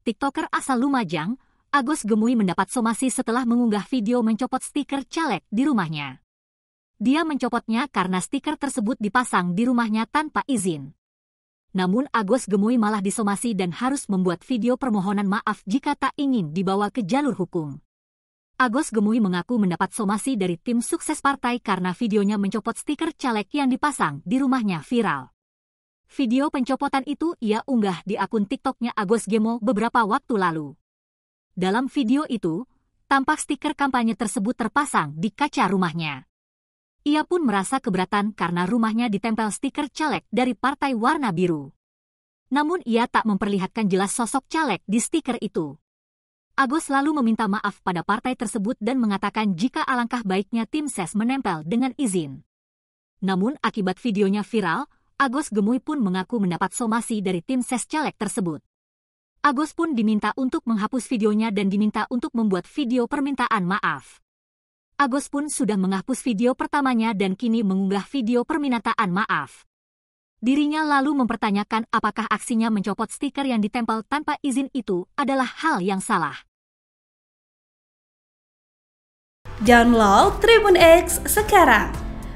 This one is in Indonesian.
TikToker asal Lumajang, Agus Gemui mendapat somasi setelah mengunggah video mencopot stiker caleg di rumahnya. Dia mencopotnya karena stiker tersebut dipasang di rumahnya tanpa izin. Namun Agus Gemui malah disomasi dan harus membuat video permohonan maaf jika tak ingin dibawa ke jalur hukum. Agus Gemui mengaku mendapat somasi dari tim sukses partai karena videonya mencopot stiker caleg yang dipasang di rumahnya viral. Video pencopotan itu ia unggah di akun TikToknya Agus Gemo beberapa waktu lalu. Dalam video itu, tampak stiker kampanye tersebut terpasang di kaca rumahnya. Ia pun merasa keberatan karena rumahnya ditempel stiker caleg dari partai warna biru. Namun ia tak memperlihatkan jelas sosok caleg di stiker itu. Agus lalu meminta maaf pada partai tersebut dan mengatakan jika alangkah baiknya tim ses e menempel dengan izin. Namun akibat videonya viral, Agus Gemui pun mengaku mendapat somasi dari tim ses caleg tersebut. Agus pun diminta untuk menghapus videonya dan diminta untuk membuat video permintaan maaf. Agus pun sudah menghapus video pertamanya dan kini mengunggah video permintaan maaf. Dirinya lalu mempertanyakan apakah aksinya mencopot stiker yang ditempel tanpa izin itu adalah hal yang salah. Download Tribun X sekarang